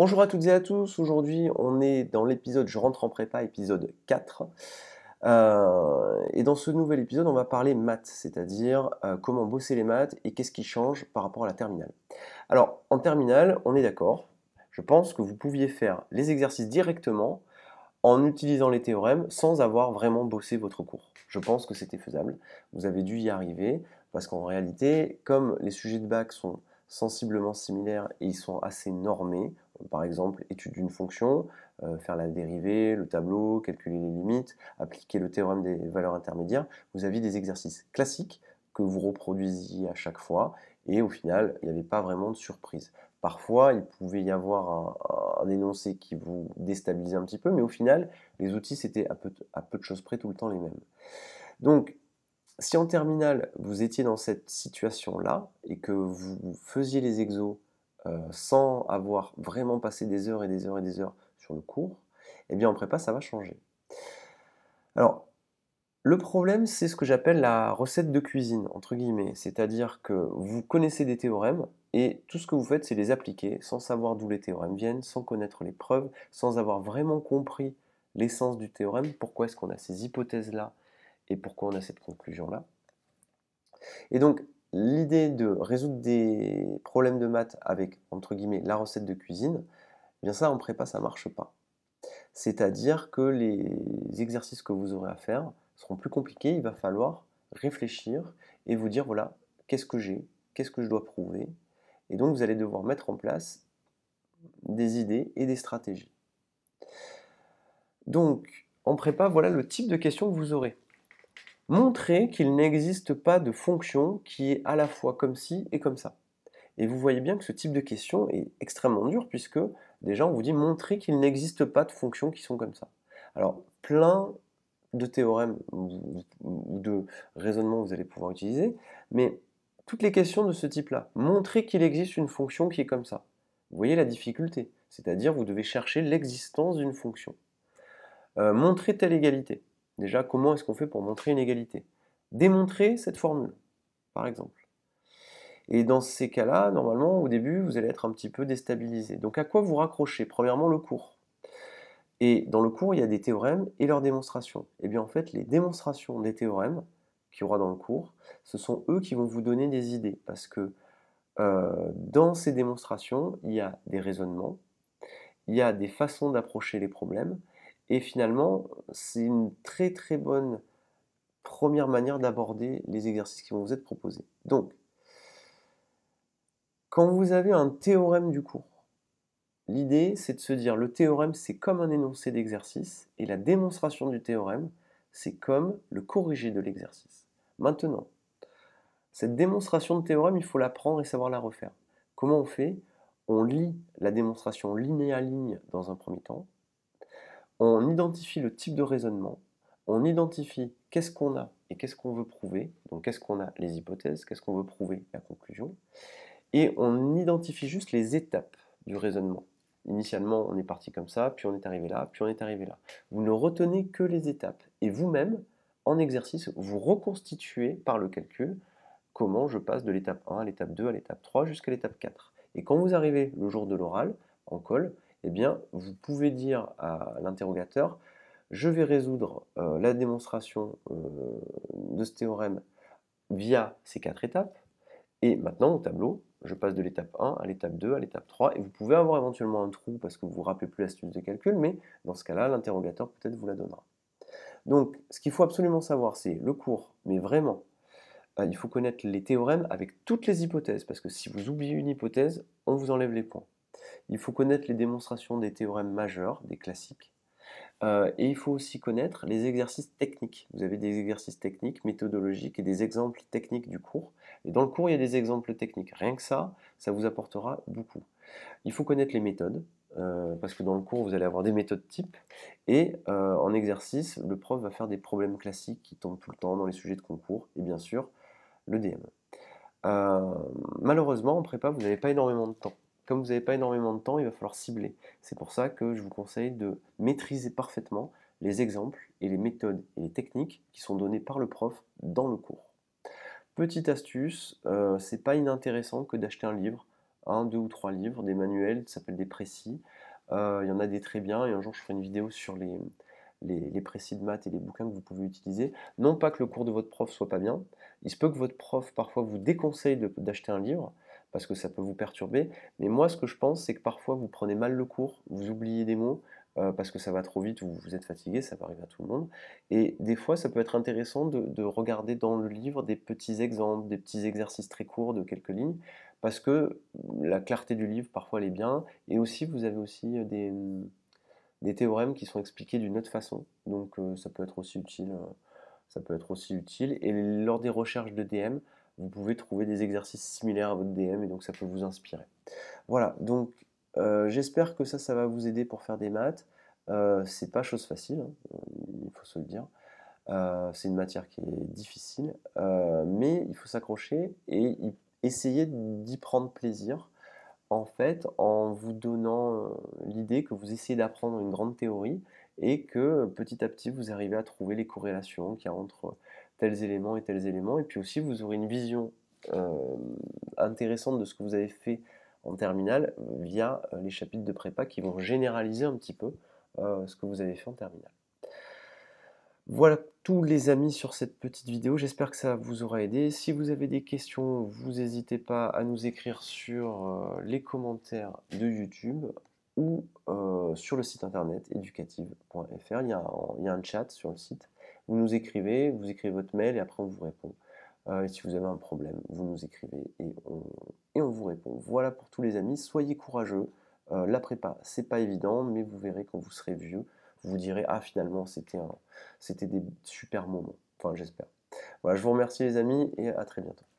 Bonjour à toutes et à tous, aujourd'hui on est dans l'épisode Je rentre en prépa, épisode 4. Euh, et dans ce nouvel épisode on va parler maths, c'est-à-dire euh, comment bosser les maths et qu'est-ce qui change par rapport à la terminale. Alors en terminale on est d'accord, je pense que vous pouviez faire les exercices directement en utilisant les théorèmes sans avoir vraiment bossé votre cours. Je pense que c'était faisable, vous avez dû y arriver, parce qu'en réalité comme les sujets de bac sont sensiblement similaires et ils sont assez normés, par exemple étude d'une fonction, euh, faire la dérivée, le tableau, calculer les limites, appliquer le théorème des valeurs intermédiaires, vous aviez des exercices classiques que vous reproduisiez à chaque fois et au final, il n'y avait pas vraiment de surprise. Parfois, il pouvait y avoir un, énoncé qui vous déstabilisait un petit peu, mais au final, les outils, c'était à peu, à peu de choses près tout le temps les mêmes. Donc, si en terminale, vous étiez dans cette situation-là et que vous faisiez les exos euh, sans avoir vraiment passé des heures et des heures et des heures sur le cours, eh bien en prépa, ça va changer. Alors, le problème, c'est ce que j'appelle la recette de cuisine, entre guillemets. C'est-à-dire que vous connaissez des théorèmes et tout ce que vous faites, c'est les appliquer sans savoir d'où les théorèmes viennent, sans connaître les preuves, sans avoir vraiment compris l'essence du théorème, pourquoi est-ce qu'on a ces hypothèses-là et pourquoi on a cette conclusion-là. Et donc, l'idée de résoudre des problèmes de maths avec, entre guillemets, la recette de cuisine, eh bien ça en prépa, ça ne marche pas. C'est-à-dire que les exercices que vous aurez à faire seront plus compliqués, il va falloir réfléchir et vous dire, voilà, qu'est-ce que j'ai, qu'est-ce que je dois prouver, et donc vous allez devoir mettre en place des idées et des stratégies. Donc, en prépa, voilà le type de questions que vous aurez montrer qu'il n'existe pas de fonction qui est à la fois comme ci et comme ça. Et vous voyez bien que ce type de question est extrêmement dur puisque déjà on vous dit montrer qu'il n'existe pas de fonctions qui sont comme ça. Alors plein de théorèmes ou de raisonnements vous allez pouvoir utiliser, mais toutes les questions de ce type-là, montrer qu'il existe une fonction qui est comme ça. Vous voyez la difficulté, c'est-à-dire vous devez chercher l'existence d'une fonction. Euh, montrer telle égalité. Déjà, comment est-ce qu'on fait pour montrer une égalité Démontrer cette formule, par exemple. Et dans ces cas-là, normalement, au début, vous allez être un petit peu déstabilisé. Donc à quoi vous raccrochez Premièrement, le cours. Et dans le cours, il y a des théorèmes et leurs démonstrations. Et eh bien en fait, les démonstrations des théorèmes qu'il y aura dans le cours, ce sont eux qui vont vous donner des idées. Parce que euh, dans ces démonstrations, il y a des raisonnements, il y a des façons d'approcher les problèmes, et finalement, c'est une très très bonne première manière d'aborder les exercices qui vont vous être proposés. Donc, quand vous avez un théorème du cours, l'idée c'est de se dire le théorème c'est comme un énoncé d'exercice et la démonstration du théorème c'est comme le corrigé de l'exercice. Maintenant, cette démonstration de théorème, il faut la prendre et savoir la refaire. Comment on fait On lit la démonstration ligne à ligne dans un premier temps, on identifie le type de raisonnement, on identifie qu'est-ce qu'on a et qu'est-ce qu'on veut prouver, donc qu'est-ce qu'on a, les hypothèses, qu'est-ce qu'on veut prouver, la conclusion, et on identifie juste les étapes du raisonnement. Initialement, on est parti comme ça, puis on est arrivé là, puis on est arrivé là. Vous ne retenez que les étapes, et vous-même, en exercice, vous reconstituez par le calcul comment je passe de l'étape 1 à l'étape 2 à l'étape 3 jusqu'à l'étape 4. Et quand vous arrivez le jour de l'oral, en colle, eh bien, vous pouvez dire à l'interrogateur, je vais résoudre euh, la démonstration euh, de ce théorème via ces quatre étapes. Et maintenant, au tableau, je passe de l'étape 1 à l'étape 2 à l'étape 3. Et vous pouvez avoir éventuellement un trou parce que vous ne vous rappelez plus l'astuce de calcul, mais dans ce cas-là, l'interrogateur peut-être vous la donnera. Donc, ce qu'il faut absolument savoir, c'est le cours, mais vraiment, euh, il faut connaître les théorèmes avec toutes les hypothèses, parce que si vous oubliez une hypothèse, on vous enlève les points. Il faut connaître les démonstrations des théorèmes majeurs, des classiques, euh, et il faut aussi connaître les exercices techniques. Vous avez des exercices techniques, méthodologiques et des exemples techniques du cours. Et dans le cours, il y a des exemples techniques. Rien que ça, ça vous apportera beaucoup. Il faut connaître les méthodes, euh, parce que dans le cours, vous allez avoir des méthodes types. Et euh, en exercice, le prof va faire des problèmes classiques qui tombent tout le temps dans les sujets de concours. Et bien sûr, le DM. malheureusement, en prépa, vous n'avez pas énormément de temps comme vous n'avez pas énormément de temps, il va falloir cibler. C'est pour ça que je vous conseille de maîtriser parfaitement les exemples et les méthodes et les techniques qui sont données par le prof dans le cours. Petite astuce, euh, c'est pas inintéressant que d'acheter un livre, un, deux ou trois livres, des manuels, ça s'appelle des précis. Euh, il y en a des très bien et un jour je ferai une vidéo sur les, les, précis de maths et les bouquins que vous pouvez utiliser. Non pas que le cours de votre prof soit pas bien, il se peut que votre prof parfois vous déconseille d'acheter un livre, parce que ça peut vous perturber. Mais moi, ce que je pense, c'est que parfois vous prenez mal le cours, vous oubliez des mots, euh, parce que ça va trop vite ou vous êtes fatigué, ça va arriver à tout le monde. Et des fois, ça peut être intéressant de, regarder dans le livre des petits exemples, des petits exercices très courts de quelques lignes, parce que la clarté du livre, parfois, elle est bien. Et aussi, vous avez aussi euh, mm, des, théorèmes qui sont expliqués d'une autre façon. Donc, euh, ça peut être aussi utile. ça peut être aussi utile. Et lors des recherches de DM, vous pouvez trouver des exercices similaires à votre DM et donc ça peut vous inspirer. Voilà, donc euh, j'espère que ça, ça va vous aider pour faire des maths. Euh, c'est pas chose facile, hein, il faut se le dire. Euh, c'est une matière qui est difficile, mais il faut s'accrocher et essayer d'y prendre plaisir en fait en vous donnant l'idée que vous essayez d'apprendre une grande théorie et que petit à petit vous arrivez à trouver les corrélations qu'il y a entre tels éléments et tels éléments. Et puis aussi, vous aurez une vision euh, intéressante de ce que vous avez fait en terminale via euh, les chapitres de prépa qui vont généraliser un petit peu euh, ce que vous avez fait en terminale. Voilà tous les amis sur cette petite vidéo, j'espère que ça vous aura aidé. Si vous avez des questions, vous n'hésitez pas à nous écrire sur les commentaires de YouTube ou sur le site internet educative.fr. il, y a un chat sur le site. Vous nous écrivez, vous écrivez votre mail et après on vous répond. Euh, et si vous avez un problème, vous nous écrivez et on, et on vous répond. Voilà pour tous les amis, soyez courageux. Euh, la prépa, c'est pas évident, mais vous verrez quand vous serez vieux, vous vous direz ah finalement c'était c'était des super moments. Enfin j'espère. Voilà, je vous remercie les amis et à très bientôt.